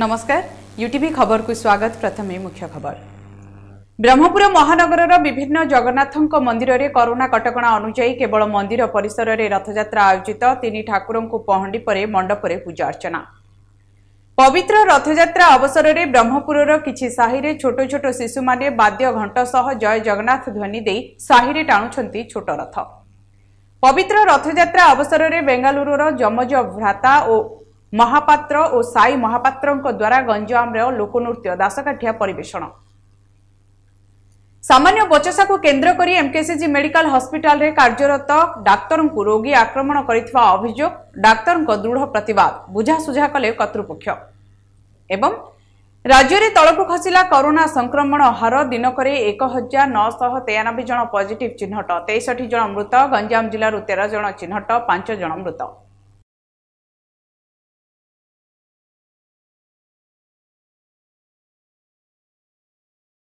ନମସ୍କାର ୟୁଟିଭି ଖବରକୁ ସ୍ୱାଗତ ପ୍ରଥମେ ମୁଖ୍ୟ ଖବର ବ୍ରହ୍ମପୁର ମହାନଗରର ବିଭିନ୍ନ ଜଗନ୍ନାଥଙ୍କ ମନ୍ଦିରରେ କରୋନା କଟକଣା ଅନୁଯାୟୀ କେବଳ ମନ୍ଦିର ପରିସରରେ ରଥଯାତ୍ରା ଆୟୋଜିତ ତିନି ଠାକୁରଙ୍କୁ ପହଣ୍ଡି ପରେ ମଣ୍ଡପରେ ପୂଜାର୍ଚ୍ଚନା ପବିତ୍ର ରଥଯାତ୍ରା ଅବସରରେ ବ୍ରହ୍ମପୁରର କିଛି ସାହିରେ ଛୋଟ ଛୋଟ ଶିଶୁମାନେ ବାଦ୍ୟ ଘଣ୍ଟ ସହ ଜୟ ଜଗନ୍ନାଥ ଧ୍ୱନି ଦେଇ ସାହିରେ ଟାଣୁଛନ୍ତି ଛୋଟ ରଥ ପବିତ୍ର ରଥଯାତ୍ରା ଅବସରରେ ବେଙ୍ଗାଲୁରୁର ଯମଜ ଭ୍ରାତା ଓ ମହାପାତ୍ର ଓ ସାଇ ମହାପାତ୍ରଙ୍କ ଦ୍ୱାରା ଗଞ୍ଜାମର ଲୋକନୃତ୍ୟ ଦାସକାଠିଆ ପରିବେଷଣ ସାମାନ୍ୟ ବଚସାକୁ କେନ୍ଦ୍ର କରି ଏମ୍କେସିଜି ମେଡିକାଲ ହସ୍ପିଟାଲରେ କାର୍ଯ୍ୟରତ ଡାକ୍ତରଙ୍କୁ ରୋଗୀ ଆକ୍ରମଣ କରିଥିବା ଅଭିଯୋଗ ଡାକ୍ତରଙ୍କ ଦୃଢ଼ ପ୍ରତିବାଦ ବୁଝାସୁଝା କଲେ କର୍ତ୍ତୃପକ୍ଷ ଏବଂ ରାଜ୍ୟରେ ତଳକୁ ଖସିଲା କରୋନା ସଂକ୍ରମଣ ହାର ଦିନକରେ ଏକ ହଜାର ନଅଶହ ତେୟାନବେ ଜଣ ପଜିଟିଭ୍ ଚିହ୍ନଟ ତେଷଠି ଜଣ ମୃତ ଗଞ୍ଜାମ ଜିଲ୍ଲାରୁ ତେର ଜଣ ଚିହ୍ନଟ ପାଞ୍ଚ ଜଣ ମୃତ